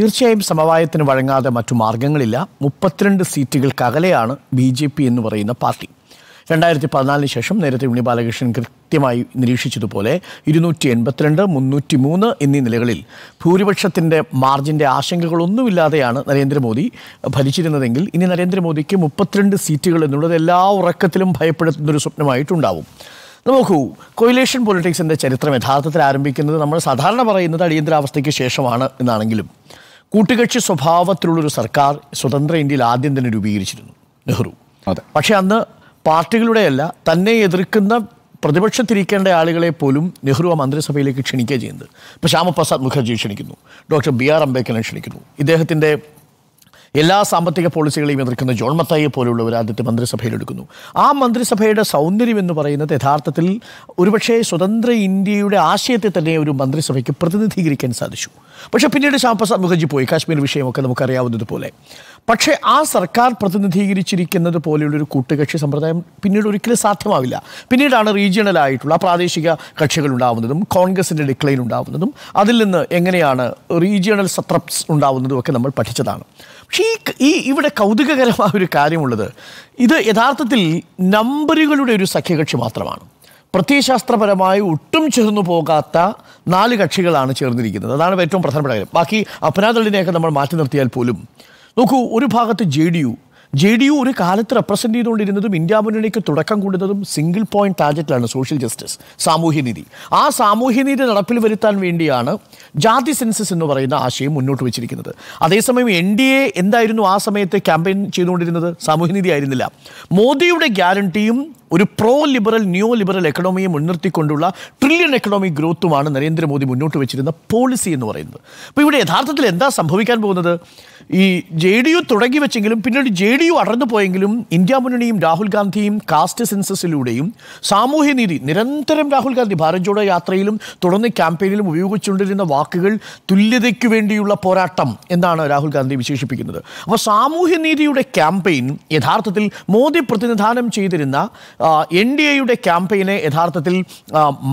തീർച്ചയായും സമവായത്തിന് വഴങ്ങാതെ മറ്റു മാർഗങ്ങളില്ല മുപ്പത്തിരണ്ട് സീറ്റുകൾക്കകലെയാണ് ബി ജെ പി എന്ന് പറയുന്ന പാർട്ടി രണ്ടായിരത്തി പതിനാലിന് ശേഷം നേരത്തെ ഉണ്ണി ബാലകൃഷ്ണൻ കൃത്യമായി നിരീക്ഷിച്ചതുപോലെ ഇരുന്നൂറ്റി എൺപത്തിരണ്ട് മുന്നൂറ്റി മൂന്ന് എന്നീ നിലകളിൽ ഭൂരിപക്ഷത്തിൻ്റെ മാർജിൻ്റെ ആശങ്കകളൊന്നുമില്ലാതെയാണ് നരേന്ദ്രമോദി ഭരിച്ചിരുന്നതെങ്കിൽ ഇനി നരേന്ദ്രമോദിക്ക് മുപ്പത്തിരണ്ട് സീറ്റുകൾ എന്നുള്ളത് എല്ലാ ഉറക്കത്തിലും ഭയപ്പെടുത്തുന്നൊരു സ്വപ്നമായിട്ടുണ്ടാവും നോക്കൂ കൊയിലേഷൻ പൊളിറ്റിക്സിൻ്റെ ചരിത്രം യഥാർത്ഥത്തിൽ ആരംഭിക്കുന്നത് നമ്മൾ സാധാരണ പറയുന്നത് അടിയന്തരാവസ്ഥയ്ക്ക് ശേഷമാണ് എന്നാണെങ്കിലും കൂട്ടുകക്ഷി സ്വഭാവത്തിലുള്ളൊരു സർക്കാർ സ്വതന്ത്ര ഇന്ത്യയിൽ ആദ്യം തന്നെ രൂപീകരിച്ചിരുന്നു നെഹ്റു അതെ പക്ഷേ അന്ന് പാർട്ടികളുടെയല്ല തന്നെ എതിർക്കുന്ന പ്രതിപക്ഷത്തിരിക്കേണ്ട ആളുകളെ പോലും നെഹ്റു ആ മന്ത്രിസഭയിലേക്ക് ക്ഷണിക്കുക ചെയ്യുന്നത് ഇപ്പോൾ ശ്യാമപ്രസാദ് മുഖർജി ക്ഷണിക്കുന്നു ഡോക്ടർ ബി ആർ അംബേദ്കറിനെ ക്ഷണിക്കുന്നു ഇദ്ദേഹത്തിൻ്റെ എല്ലാ സാമ്പത്തിക പോളിസികളെയും എതിർക്കുന്ന ജോൺ മത്തായി പോലുള്ളവർ ആദ്യത്തെ മന്ത്രിസഭയിലെടുക്കുന്നു എടുക്കുന്നു ആ മന്ത്രിസഭയുടെ സൗന്ദര്യം എന്ന് പറയുന്നത് യഥാർത്ഥത്തിൽ ഒരുപക്ഷെ സ്വതന്ത്ര ഇന്ത്യയുടെ ആശയത്തെ തന്നെ ഒരു മന്ത്രിസഭയ്ക്ക് പ്രതിനിധീകരിക്കാൻ സാധിച്ചു പക്ഷേ പിന്നീട് ശ്യാമപ്രസാദ് മുഖർജി പോയി കാശ്മീർ വിഷയമൊക്കെ നമുക്കറിയാവുന്നതുപോലെ പക്ഷേ ആ സർക്കാർ പ്രതിനിധീകരിച്ചിരിക്കുന്നത് പോലെയുള്ളൊരു കൂട്ടുകക്ഷി സമ്പ്രദായം പിന്നീട് ഒരിക്കലും സാധ്യമാവില്ല പിന്നീടാണ് റീജിയണലായിട്ടുള്ള പ്രാദേശിക കക്ഷികൾ ഉണ്ടാവുന്നതും കോൺഗ്രസിൻ്റെ ഡിക്ലൈൻ ഉണ്ടാവുന്നതും അതിൽ നിന്ന് എങ്ങനെയാണ് റീജിയണൽ സത്രപ്സ് ഉണ്ടാവുന്നതും ഒക്കെ നമ്മൾ പഠിച്ചതാണ് പക്ഷേ ഈ ഇവിടെ കൗതുകകരമായ ഒരു കാര്യമുള്ളത് ഇത് യഥാർത്ഥത്തിൽ നമ്പറുകളുടെ ഒരു സഖ്യകക്ഷി മാത്രമാണ് പ്രത്യയശാസ്ത്രപരമായി ഒട്ടും ചേർന്നു പോകാത്ത നാല് കക്ഷികളാണ് ചേർന്നിരിക്കുന്നത് അതാണ് ഏറ്റവും പ്രധാനപ്പെട്ട കാര്യം ബാക്കി അപരാധളിനെയൊക്കെ നമ്മൾ മാറ്റി നിർത്തിയാൽ പോലും നോക്കൂ ഒരു ഭാഗത്ത് J D U J D U ഒരു കാലത്ത് റെപ്രസെൻ്റ് ചെയ്തുകൊണ്ടിരുന്നതും ഇന്ത്യ മുന്നണിക്ക് തുടക്കം കൂടുന്നതും സിംഗിൾ പോയിന്റ് ടാർജറ്റിലാണ് സോഷ്യൽ ജസ്റ്റിസ് സാമൂഹ്യനീതി ആ സാമൂഹ്യനീതി നടപ്പിൽ വരുത്താൻ വേണ്ടിയാണ് ജാതി സെൻസസ് എന്ന് പറയുന്ന ആശയം മുന്നോട്ട് വെച്ചിരിക്കുന്നത് അതേസമയം എൻ ഡി എ എന്തായിരുന്നു ആ സമയത്ത് ക്യാമ്പയിൻ ചെയ്തുകൊണ്ടിരുന്നത് സാമൂഹ്യനീതി ആയിരുന്നില്ല മോദിയുടെ ഗ്യാരണ്ടിയും ഒരു പ്രോ ലിബറൽ ന്യൂ ലിബറൽ എക്കണോമിയെ മുൻനിർത്തിക്കൊണ്ടുള്ള ട്രില്യൺ എക്കണോമി ഗ്രോത്തുമാണ് നരേന്ദ്രമോദി മുന്നോട്ട് വെച്ചിരുന്ന പോളിസി എന്ന് പറയുന്നത് അപ്പോൾ ഇവിടെ യഥാർത്ഥത്തിൽ എന്താ സംഭവിക്കാൻ പോകുന്നത് ഈ ജെ ഡി യു തുടങ്ങി വെച്ചെങ്കിലും പിന്നീട് ജെ ഡി യു അടർന്നു പോയെങ്കിലും ഇന്ത്യ മുന്നണിയും രാഹുൽ ഗാന്ധിയും കാസ്റ്റ് സെൻസസിലൂടെയും സാമൂഹ്യനീതി നിരന്തരം രാഹുൽ ഗാന്ധി ഭാരത് ജോഡോ യാത്രയിലും തുടർന്ന് ക്യാമ്പയിനിലും ഉപയോഗിച്ചുകൊണ്ടിരുന്ന വാക്കുകൾ തുല്യതയ്ക്ക് വേണ്ടിയുള്ള പോരാട്ടം എന്നാണ് രാഹുൽ ഗാന്ധി വിശേഷിപ്പിക്കുന്നത് അപ്പോൾ സാമൂഹ്യനീതിയുടെ ക്യാമ്പയിൻ യഥാർത്ഥത്തിൽ മോദി പ്രതിനിധാനം ചെയ്തിരുന്ന എൻ ഡി എയുടെ ക്യാമ്പയിനെ യഥാർത്ഥത്തിൽ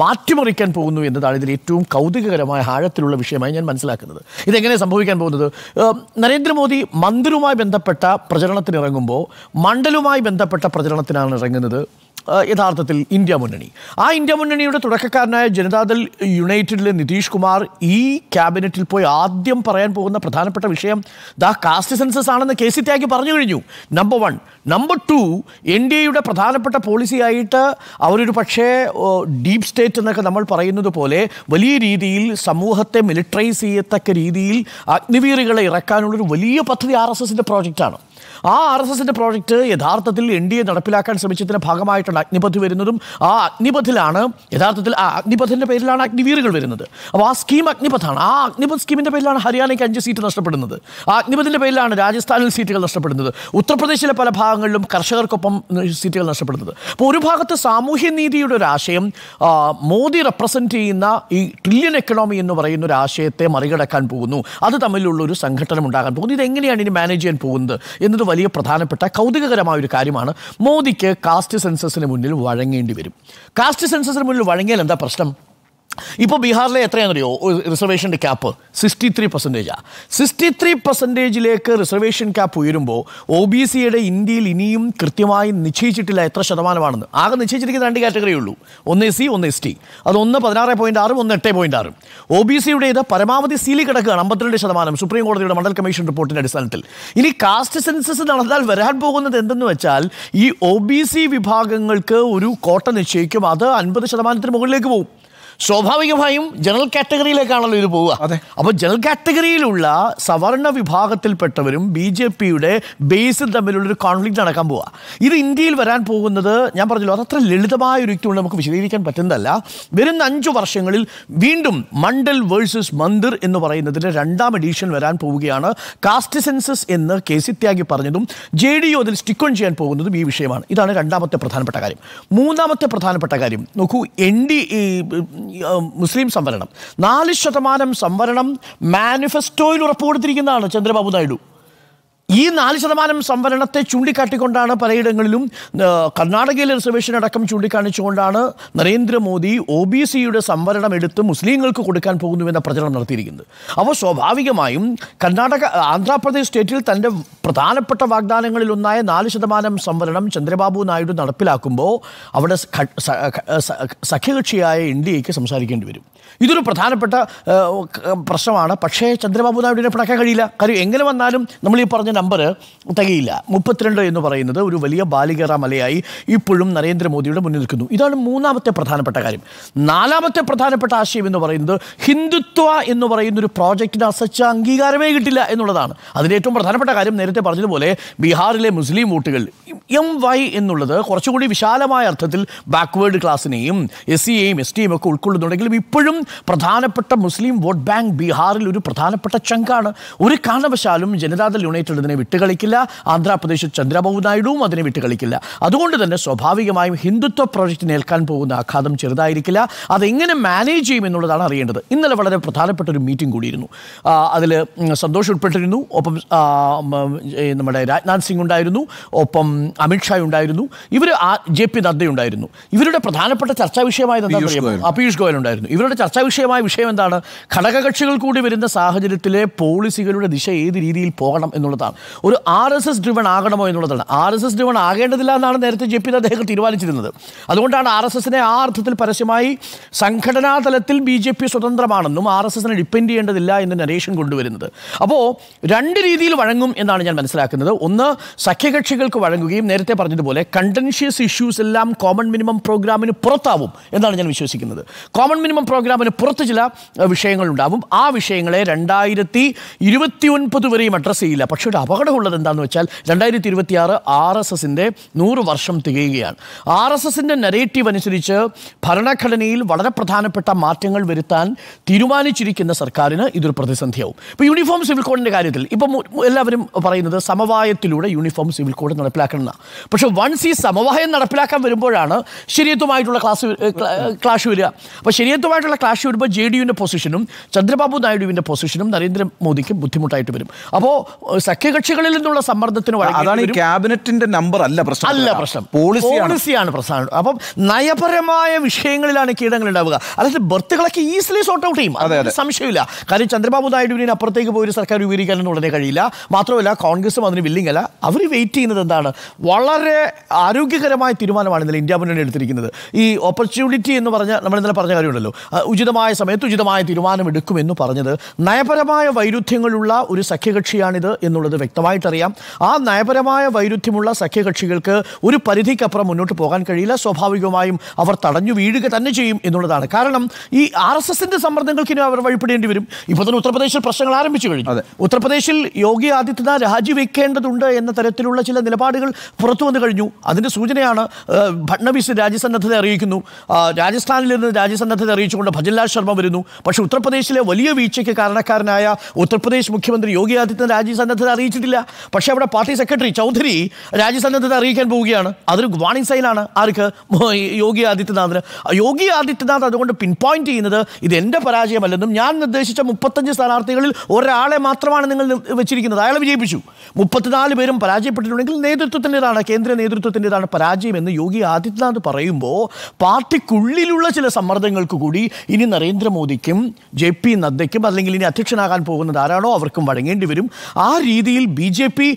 മാറ്റിമറിക്കാൻ പോകുന്നു എന്നതാണ് ഇതിൽ ഏറ്റവും കൗതുകകരമായ ആഴത്തിലുള്ള വിഷയമായി ഞാൻ മനസ്സിലാക്കുന്നത് ഇതെങ്ങനെ സംഭവിക്കാൻ പോകുന്നത് നരേന്ദ്രമോദി മന്ദിരുമായി ബന്ധപ്പെട്ട പ്രചരണത്തിനിറങ്ങുമ്പോൾ മണ്ഡലുമായി ബന്ധപ്പെട്ട പ്രചരണത്തിനാണ് ഇറങ്ങുന്നത് യഥാർത്ഥത്തിൽ ഇന്ത്യ മുന്നണി ആ ഇന്ത്യ മുന്നണിയുടെ തുടക്കക്കാരനായ ജനതാദൾ യുണൈറ്റഡിലെ നിതീഷ് കുമാർ ഈ ക്യാബിനറ്റിൽ പോയി ആദ്യം പറയാൻ പോകുന്ന പ്രധാനപ്പെട്ട വിഷയം ദ കാസ്റ്റ് സെൻസസ് ആണെന്ന് കെ സി ത്യാഗി പറഞ്ഞു കഴിഞ്ഞു number one number two N D എയുടെ പ്രധാനപ്പെട്ട പോളിസിയായിട്ട് അവരൊരു പക്ഷേ ഡീപ് സ്റ്റേറ്റ് എന്നൊക്കെ നമ്മൾ പറയുന്നത് പോലെ വലിയ രീതിയിൽ സമൂഹത്തെ മിലിറ്ററൈസ് ചെയ്യത്തക്ക രീതിയിൽ അഗ്നിവീറുകളെ ഇറക്കാനുള്ളൊരു വലിയ പദ്ധതി ആർ എസ് എസിൻ്റെ പ്രോജക്റ്റാണ് ആ ആർ എസ് എസിൻ്റെ പ്രോജക്റ്റ് യഥാർത്ഥത്തിൽ എൻ ഡി എ നടപ്പിലാക്കാൻ ശ്രമിച്ചതിൻ്റെ ഭാഗമായിട്ടാണ് അഗ്നിപഥ് വരുന്നതും ആ അഗ്നിപഥിലാണ് യഥാർത്ഥത്തിൽ ആ അഗ്നിപഥിൻ്റെ പേരിലാണ് അഗ്നിവീറുകൾ വരുന്നത് അപ്പോൾ ആ സ്കീം അഗ്നിപഥാണ് ആ അഗ്നിപഥ് സ്കീമിൻ്റെ പേരിലാണ് ഹരിയാനയ്ക്ക് അഞ്ച് സീറ്റ് നഷ്ടപ്പെടുന്നത് ആ അഗ്നിപഥിൻ്റെ പേരിലാണ് രാജസ്ഥാനിൽ സീറ്റുകൾ നഷ്ടപ്പെടുന്നത് ഉത്തർപ്രദേശിലെ പല ഭാഗങ്ങളിലും കർഷകർക്കൊപ്പം സീറ്റുകൾ നഷ്ടപ്പെടുന്നത് അപ്പോൾ ഒരു ഭാഗത്ത് സാമൂഹ്യനീതിയുടെ ഒരു ആശയം മോദി റെപ്രസെൻറ്റ് ചെയ്യുന്ന ഈ ട്രില്യൺ എക്കണോമി എന്ന് പറയുന്ന ഒരു ആശയത്തെ മറികടക്കാൻ പോകുന്നു അത് തമ്മിലുള്ള ഒരു സംഘടന ഉണ്ടാകാൻ പോകുന്നു എങ്ങനെയാണ് ഇനി മാനേജ് ചെയ്യാൻ പോകുന്നത് എന്ന് എന്നത് വലിയ പ്രധാനപ്പെട്ട കൗതുകകരമായ ഒരു കാര്യമാണ് മോദിക്ക് കാസ്റ്റ് സെൻസസിന് മുന്നിൽ വഴങ്ങേണ്ടി വരും കാസ്റ്റ് സെൻസസിന് മുന്നിൽ വഴങ്ങിയാൽ എന്താ പ്രശ്നം ഇപ്പോൾ ബീഹാറിലെ എത്രയാണെന്നറിയോ റിസർവേഷൻ്റെ ക്യാപ്പ് സിക്സ്റ്റി ത്രീ പെർസെൻറ്റേജാണ് സിക്സ്റ്റി ത്രീ പെർസെൻറ്റേജിലേക്ക് റിസർവേഷൻ ക്യാപ്പ് ഉയരുമ്പോൾ ഒ ബി സിയുടെ ഇന്ത്യയിൽ ഇനിയും കൃത്യമായി നിശ്ചയിച്ചിട്ടില്ല എത്ര ശതമാനമാണെന്ന് ആകെ നിശ്ചയിച്ചിരിക്കുന്ന രണ്ട് കാറ്റഗറി ഉള്ളൂ ഒന്ന് എ സി ഒന്ന് എസ് ടി അത് ഒന്ന് പതിനാറ് പോയിൻറ്റ് ആറും ഒന്ന് എട്ട് പോയിൻറ്റ് ആറും ഒ ബി സിയുടെ ഇത് പരമാവധി സീലി കിടക്കുകയാണ് അമ്പത്തിരണ്ട് ശതമാനം സുപ്രീം കോടതിയുടെ മണ്ഡൽ കമ്മീഷൻ റിപ്പോർട്ടിൻ്റെ അടിസ്ഥാനത്തിൽ ഇനി കാസ്റ്റ് സെൻസസ് നടന്നാൽ വരാൻ പോകുന്നത് എന്തെന്ന് വെച്ചാൽ ഈ ഒ ബി സി വിഭാഗങ്ങൾക്ക് ഒരു കോട്ട നിശ്ചയിക്കും അത് അൻപത് ശതമാനത്തിന് മുകളിലേക്ക് പോകും സ്വാഭാവികമായും ജനറൽ കാറ്റഗറിയിലേക്കാണല്ലോ ഇത് പോവുക അപ്പോൾ ജനറൽ കാറ്റഗറിയിലുള്ള സവർണ വിഭാഗത്തിൽപ്പെട്ടവരും ബി ജെ പിയുടെ ബേസും തമ്മിലുള്ളൊരു കോൺഫ്ലിക്റ്റ് നടക്കാൻ പോവുക ഇത് ഇന്ത്യയിൽ വരാൻ പോകുന്നത് ഞാൻ പറഞ്ഞല്ലോ അതത്ര ലളിതമായ ഒരു വ്യക്തി കൊണ്ട് നമുക്ക് വിശദീകരിക്കാൻ പറ്റുന്നതല്ല വരുന്ന അഞ്ചു വർഷങ്ങളിൽ വീണ്ടും മണ്ഡൽ വേഴ്സസ് മന്ദിർ എന്ന് പറയുന്നതിന്റെ രണ്ടാം എഡീഷൻ വരാൻ പോവുകയാണ് കാസ്റ്റ് സെൻസസ് എന്ന് കെ സി ത്യാഗി പറഞ്ഞതും ജെ ഡി യു അതിൽ സ്റ്റിക്കോൺ ചെയ്യാൻ പോകുന്നതും ഈ വിഷയമാണ് ഇതാണ് രണ്ടാമത്തെ പ്രധാനപ്പെട്ട കാര്യം മൂന്നാമത്തെ പ്രധാനപ്പെട്ട കാര്യം നോക്കൂ എൻ ഡി മുസ്ലിം സംവരണം നാല് ശതമാനം സംവരണം മാനിഫെസ്റ്റോയിൽ ഉറപ്പ് കൊടുത്തിരിക്കുന്നതാണ് ചന്ദ്രബാബു നായിഡു ഈ നാല് ശതമാനം സംവരണത്തെ ചൂണ്ടിക്കാട്ടിക്കൊണ്ടാണ് പലയിടങ്ങളിലും കർണാടകയിലെ റിസർവേഷൻ അടക്കം ചൂണ്ടിക്കാണിച്ചുകൊണ്ടാണ് നരേന്ദ്രമോദി ഒ ബി സിയുടെ സംവരണം എടുത്ത് മുസ്ലിങ്ങൾക്ക് കൊടുക്കാൻ പോകുന്നുവെന്ന പ്രചരണം നടത്തിയിരിക്കുന്നത് അപ്പോൾ സ്വാഭാവികമായും കർണാടക ആന്ധ്രാപ്രദേശ് സ്റ്റേറ്റിൽ തൻ്റെ പ്രധാനപ്പെട്ട വാഗ്ദാനങ്ങളിലൊന്നായ നാല് ശതമാനം സംവരണം ചന്ദ്രബാബു നായിഡു നടപ്പിലാക്കുമ്പോൾ അവിടെ സഖ്യകക്ഷിയായ എൻ ഡി എക്ക് സംസാരിക്കേണ്ടി വരും ഇതൊരു പ്രധാനപ്പെട്ട പ്രശ്നമാണ് പക്ഷേ ചന്ദ്രബാബു നായിഡുവിനെ പിണക്കാൻ കഴിയില്ല കാര്യം എങ്ങനെ വന്നാലും നമ്മൾ ഈ പറഞ്ഞ നമ്പർ തികയില്ല മുപ്പത്തിരണ്ട് എന്ന് പറയുന്നത് ഒരു വലിയ ബാലികേറ മലയായി ഇപ്പോഴും നരേന്ദ്രമോദിയുടെ മുന്നിൽ നിൽക്കുന്നു ഇതാണ് മൂന്നാമത്തെ പ്രധാനപ്പെട്ട കാര്യം നാലാമത്തെ പ്രധാനപ്പെട്ട ആശയം എന്ന് പറയുന്നത് ഹിന്ദുത്വ എന്ന് പറയുന്ന ഒരു പ്രോജക്റ്റിന് അസച്ച അംഗീകാരമേ കിട്ടില്ല എന്നുള്ളതാണ് അതിൻ്റെ ഏറ്റവും പ്രധാനപ്പെട്ട കാര്യം നേരത്തെ പറഞ്ഞതുപോലെ ബീഹാറിലെ മുസ്ലിം വോട്ടുകൾ എം വൈ എന്നുള്ളത് കുറച്ചുകൂടി വിശാലമായ അർത്ഥത്തിൽ ബാക്ക്വേർഡ് ക്ലാസ്സിനെയും എസ് സിയെയും എസ് ടിയും ഒക്കെ ഉൾക്കൊള്ളുന്നുണ്ടെങ്കിലും ഇപ്പോഴും പ്രധാനപ്പെട്ട മുസ്ലിം വോട്ട് ബാങ്ക് ബീഹാറിൽ ഒരു പ്രധാനപ്പെട്ട ചങ്കാണ് ഒരു കാരണവശാലും ജനതാദൾ യുണൈറ്റഡ് അതിനെ വിട്ടുകളിക്കില്ല ആന്ധ്രാപ്രദേശ് ചന്ദ്രബാബു നായിഡുവും അതിനെ വിട്ടുകളിക്കില്ല അതുകൊണ്ട് തന്നെ സ്വാഭാവികമായും ഹിന്ദുത്വ പ്രോജക്റ്റ് ഏൽക്കാൻ പോകുന്ന ആഘാതം ചെറുതായിരിക്കില്ല അതെങ്ങനെ മാനേജ് ചെയ്യും എന്നുള്ളതാണ് അറിയേണ്ടത് ഇന്നലെ വളരെ പ്രധാനപ്പെട്ട ഒരു മീറ്റിംഗ് കൂടിയിരുന്നു അതിൽ സന്തോഷ് ഉൾപ്പെട്ടിരുന്നു ഒപ്പം നമ്മുടെ രാജ്നാഥ് സിംഗ് ഉണ്ടായിരുന്നു ഒപ്പം അമിത്ഷാ ഉണ്ടായിരുന്നു ഇവർ ജെ പി നദ്ദ ഉണ്ടായിരുന്നു ഇവരുടെ പ്രധാനപ്പെട്ട ചർച്ചാ വിഷയമായ പീയൂഷ് ഗോയൽ ഉണ്ടായിരുന്നു ഇവരുടെ ചർച്ചാ വിഷയമായ വിഷയം എന്താണ് ഘടകകക്ഷികൾ കൂടി വരുന്ന സാഹചര്യത്തിലെ പോളിസികളുടെ ദിശ ഏത് രീതിയിൽ പോകണം എന്നുള്ളതാണ് ഒരു ആർ എസ് എസ് ഡ്രിവൺ ആകണമോ എന്നുള്ളതാണ് ആർ എസ് എസ് ഡ്രിവൺ ആകേണ്ടതില്ല എന്നാണ് നേരത്തെ ജെ പി അദ്ദേഹം തീരുമാനിച്ചിരുന്നത് അതുകൊണ്ടാണ് ആർ എസ് എസിനെ ആ അർത്ഥത്തിൽ പരസ്യമായി സംഘടനാ തലത്തിൽ ബി ജെ പി സ്വതന്ത്രമാണെന്നും ആർ എസ് എസിനെ ഡിപ്പെൻഡ് ചെയ്യേണ്ടതില്ല എന്ന് നരേഷൻ കൊണ്ടുവരുന്നത് അപ്പോൾ രണ്ട് രീതിയിൽ വഴങ്ങും എന്നാണ് ഞാൻ മനസ്സിലാക്കുന്നത് ഒന്ന് സഖ്യകക്ഷികൾക്ക് വഴങ്ങുകയും നേരത്തെ പറഞ്ഞതുപോലെ കണ്ടൻഷ്യസ് ഇഷ്യൂസ് എല്ലാം കോമൺ മിനിമം പ്രോഗ്രാമിന് പുറത്താവും എന്നാണ് ഞാൻ വിശ്വസിക്കുന്നത് കോമൺ മിനിമം പ്രോഗ്രാമിന് പുറത്ത് ചില വിഷയങ്ങളുണ്ടാവും ആ വിഷയങ്ങളെ രണ്ടായിരത്തി ഇരുപത്തി ഒൻപത് വരെയും അഡ്രസ്സ് ചെയ്യില്ല പക്ഷേ ഒരു അപകടമുള്ളത് എന്താണെന്ന് വെച്ചാൽ രണ്ടായിരത്തി ആറ് ആർ എസ് എസിൻ്റെ നൂറ് വർഷം തികയുകയാണ് ആർ എസ് എസിൻ്റെ നെറേറ്റീവ് അനുസരിച്ച് ഭരണഘടനയിൽ വളരെ പ്രധാനപ്പെട്ട മാറ്റങ്ങൾ വരുത്താൻ തീരുമാനിച്ചിരിക്കുന്ന സർക്കാരിന് ഇതൊരു പ്രതിസന്ധിയാവും ഇപ്പോൾ യൂണിഫോം സിവിൽ കോഡിൻ്റെ കാര്യത്തിൽ ഇപ്പം എല്ലാവരും പറയുന്നത് സമവായത്തിലൂടെ യൂണിഫോം സിവിൽ കോഡ് നടപ്പിലാക്കണം പക്ഷേ വൺസ് ഈ സമവായം നടപ്പിലാക്കാൻ വരുമ്പോഴാണ് ശരിയത്വമായിട്ടുള്ള ക്ലാസ് ക്ലാഷ് വരിക അപ്പോൾ ശരിയത്വമായിട്ടുള്ള ക്ലാഷ് വരുമ്പോൾ ജെ ഡി യുവിൻ്റെ പൊസിഷനും ചന്ദ്രബാബു നായിഡുവിൻ്റെ പൊസിഷനും നരേന്ദ്രമോദിക്ക് ബുദ്ധിമുട്ടായിട്ട് വരും അപ്പോൾ സഖ്യ കക്ഷികളിൽ നിന്നുള്ള സമ്മർദ്ദത്തിന് അതാണ് ഈ ക്യാബിനറ്റിന്റെ നമ്പർ അല്ല പ്രശ്നം അല്ല പ്രശ്നം പോളിസിയാണ് പ്രശ്നം അപ്പം നയപരമായ വിഷയങ്ങളിലാണ് കീടങ്ങൾ ഉണ്ടാവുക അതായത് ബർത്തുകളൊക്കെ ഈസിലി സോർട്ട് ഔട്ട് ചെയ്യും അതെ സംശയമില്ല കാര്യം ചന്ദ്രബാബു നായിഡുവിനെ അപ്പുറത്തേക്ക് പോയി ഒരു സർക്കാർ രൂപീകരിക്കാനൊന്നും ഉടനെ കഴിയില്ല മാത്രമല്ല കോൺഗ്രസും അതിന് വില്ലിംഗ് അല്ല അവർ വെയിറ്റ് ചെയ്യുന്നത് എന്താണ് വളരെ ആരോഗ്യകരമായ തീരുമാനമാണ് ഇന്നലെ ഇന്ത്യ മുന്നണി എടുത്തിരിക്കുന്നത് ഈ ഓപ്പർച്യൂണിറ്റി എന്ന് പറഞ്ഞ നമ്മൾ ഇന്നലെ പറഞ്ഞ കാര്യമുണ്ടല്ലോ ഉചിതമായ സമയത്ത് ഉചിതമായ തീരുമാനം എടുക്കുമെന്ന് പറഞ്ഞത് നയപരമായ വൈരുദ്ധ്യങ്ങളുള്ള ഒരു സഖ്യകക്ഷിയാണിത് എന്നുള്ളത് വ്യക്തമായിട്ടറിയാം ആ നയപരമായ വൈരുദ്ധ്യമുള്ള സഖ്യകക്ഷികൾക്ക് ഒരു പരിധിക്കപ്പുറം മുന്നോട്ട് പോകാൻ കഴിയില്ല സ്വാഭാവികമായും അവർ തടഞ്ഞു വീഴുക തന്നെ ചെയ്യും എന്നുള്ളതാണ് കാരണം ഈ ആർ എസ് എസിന്റെ സമ്മർദ്ദങ്ങൾക്കിനും അവർ വഴിപ്പെടേണ്ടി വരും ഇപ്പോൾ തന്നെ ഉത്തർപ്രദേശിൽ പ്രശ്നങ്ങൾ ആരംഭിച്ചു കഴിഞ്ഞു ഉത്തർപ്രദേശിൽ യോഗി ആദിത്യനാഥ് രാജിവെക്കേണ്ടതുണ്ട് എന്ന തരത്തിലുള്ള ചില നിലപാടുകൾ പുറത്തു വന്നു കഴിഞ്ഞു അതിന്റെ സൂചനയാണ് ഫഡ്നവിസ് രാജ്യസന്നദ്ധത അറിയിക്കുന്നു രാജസ്ഥാനിൽ നിന്ന് രാജ്യസന്നദ്ധത അറിയിച്ചുകൊണ്ട് ഭജൻലാൽ ശർമ്മ വരുന്നു പക്ഷേ ഉത്തർപ്രദേശിലെ വലിയ വീഴ്ചയ്ക്ക് കാരണക്കാരനായ ഉത്തർപ്രദേശ് മുഖ്യമന്ത്രി യോഗി ആദിത്യനാഥ് രാജ്യസന്നദ്ധത അറിയിച്ചു അറിയിച്ചിട്ടില്ല പക്ഷേ അവിടെ പാർട്ടി സെക്രട്ടറി ചൗധരി രാജ്യസന്നദ്ധത അറിയിക്കാൻ പോവുകയാണ് അതൊരു വാണിംഗ് സൈനാണ് ആർക്ക് യോഗി ആദിത്യനാഥിന് യോഗി ആദിത്യനാഥ് അതുകൊണ്ട് പിൻ പോയിന്റ് ചെയ്യുന്നത് ഇത് എൻ്റെ പരാജയമല്ലെന്നും ഞാൻ നിർദ്ദേശിച്ച മുപ്പത്തഞ്ച് സ്ഥാനാർത്ഥികളിൽ ഒരാളെ മാത്രമാണ് നിങ്ങൾ വെച്ചിരിക്കുന്നത് അയാളെ വിജയിപ്പിച്ചു മുപ്പത്തിനാല് പേരും പരാജയപ്പെട്ടിട്ടുണ്ടെങ്കിൽ നേതൃത്വത്തിൻ്റെതാണ് കേന്ദ്ര നേതൃത്വത്തിൻ്റെതാണ് പരാജയം എന്ന് യോഗി ആദിത്യനാഥ് പറയുമ്പോൾ പാർട്ടിക്കുള്ളിലുള്ള ചില സമ്മർദ്ദങ്ങൾക്ക് കൂടി ഇനി നരേന്ദ്രമോദിക്കും ജെ പി നദ്ദയ്ക്കും അല്ലെങ്കിൽ ഇനി അധ്യക്ഷനാകാൻ പോകുന്നത് ആരാണോ അവർക്കും വഴങ്ങേണ്ടി വരും ആ രീതിയിൽ ബി ജെ പി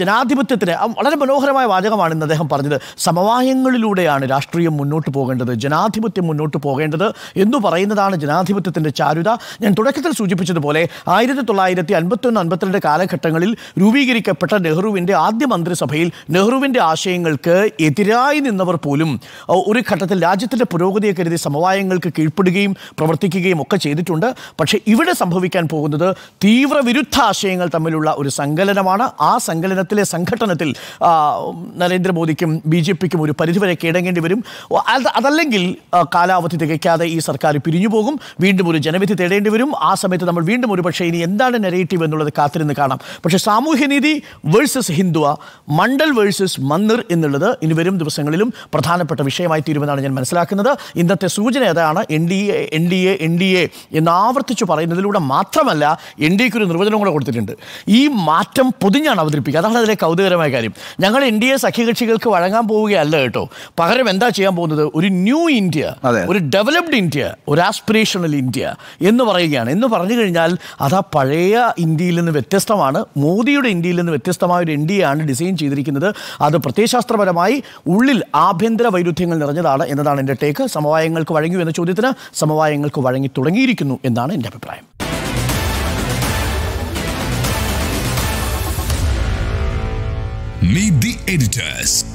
ജനാധിപത്യത്തിന് വളരെ മനോഹരമായ വാചകമാണ് ഇന്ന് അദ്ദേഹം പറഞ്ഞത് സമവായങ്ങളിലൂടെയാണ് രാഷ്ട്രീയം മുന്നോട്ട് പോകേണ്ടത് ജനാധിപത്യം മുന്നോട്ട് പോകേണ്ടത് എന്ന് പറയുന്നതാണ് ജനാധിപത്യത്തിൻ്റെ ചാരുത ഞാൻ തുടക്കത്തിൽ സൂചിപ്പിച്ചതുപോലെ ആയിരത്തി തൊള്ളായിരത്തി അൻപത്തൊന്ന് അൻപത്തിരണ്ട് കാലഘട്ടങ്ങളിൽ രൂപീകരിക്കപ്പെട്ട നെഹ്റുവിൻ്റെ ആദ്യ മന്ത്രിസഭയിൽ നെഹ്റുവിൻ്റെ ആശയങ്ങൾക്ക് എതിരായി നിന്നവർ പോലും ഒരു ഘട്ടത്തിൽ രാജ്യത്തിൻ്റെ പുരോഗതിയെ കരുതി സമവായങ്ങൾക്ക് കീഴ്പ്പെടുകയും പ്രവർത്തിക്കുകയും ഒക്കെ ചെയ്തിട്ടുണ്ട് പക്ഷേ ഇവിടെ സംഭവിക്കാൻ പോകുന്നത് തീവ്രവിരുദ്ധ ആശയങ്ങൾ തമ്മിലുള്ള ഒരു സംഘ സങ്കലനമാണ് ആ സങ്കലനത്തിലെ സംഘടനത്തിൽ നരേന്ദ്രമോദിക്കും ബി ജെ പിക്കും ഒരു പരിധിവരെ കേടങ്ങേണ്ടി വരും അതല്ലെങ്കിൽ കാലാവധി തികയ്ക്കാതെ ഈ സർക്കാർ പിരിഞ്ഞു പോകും വീണ്ടും ഒരു ജനവിധി തേടേണ്ടി വരും ആ സമയത്ത് നമ്മൾ വീണ്ടും ഒരു പക്ഷേ ഇനി എന്താണ് നെറേറ്റീവ് എന്നുള്ളത് കാത്തിരുന്ന് കാണാം പക്ഷേ സാമൂഹ്യനീതി വേഴ്സസ് ഹിന്ദുവ മണ്ഡൽ വേഴ്സസ് മന്ദിർ എന്നുള്ളത് ഇനി വരും ദിവസങ്ങളിലും പ്രധാനപ്പെട്ട വിഷയമായി തീരുമെന്നാണ് ഞാൻ മനസ്സിലാക്കുന്നത് ഇന്നത്തെ സൂചന അതാണ് N D A N D A N D A എന്ന് ആവർത്തിച്ച് പറയുന്നതിലൂടെ മാത്രമല്ല എൻ ഡി എക്ക് ഒരു നിർവചനം കൂടെ കൊടുത്തിട്ടുണ്ട് ഈ മാ മാറ്റം പൊതിഞ്ഞാണ് അവതരിപ്പിക്കുക അതാണ് അതിലെ കൗതുകരമായ കാര്യം ഞങ്ങൾ എൻ ഡി എ സഖ്യകക്ഷികൾക്ക് വഴങ്ങാൻ പോവുകയല്ല കേട്ടോ പകരം എന്താ ചെയ്യാൻ പോകുന്നത് ഒരു ന്യൂ ഇന്ത്യ ഒരു ഡെവലപ്ഡ് ഇന്ത്യ ഒരു ആസ്പിറേഷണൽ ഇന്ത്യ എന്ന് പറയുകയാണ് എന്ന് പറഞ്ഞു കഴിഞ്ഞാൽ അത് ആ പഴയ ഇന്ത്യയിൽ നിന്ന് വ്യത്യസ്തമാണ് മോദിയുടെ ഇന്ത്യയിൽ നിന്ന് വ്യത്യസ്തമായ ഒരു എൻ ഡി ആണ് ഡിസൈൻ ചെയ്തിരിക്കുന്നത് അത് പ്രത്യയശാസ്ത്രപരമായി ഉള്ളിൽ ആഭ്യന്തര വൈരുദ്ധ്യങ്ങൾ നിറഞ്ഞതാണ് എന്നതാണ് എൻ്റെ ടേക്ക് സമവായങ്ങൾക്ക് വഴങ്ങി എന്ന ചോദ്യത്തിന് സമവായങ്ങൾക്ക് വഴങ്ങി തുടങ്ങിയിരിക്കുന്നു എന്നാണ് എൻ്റെ അഭിപ്രായം Meet the editors.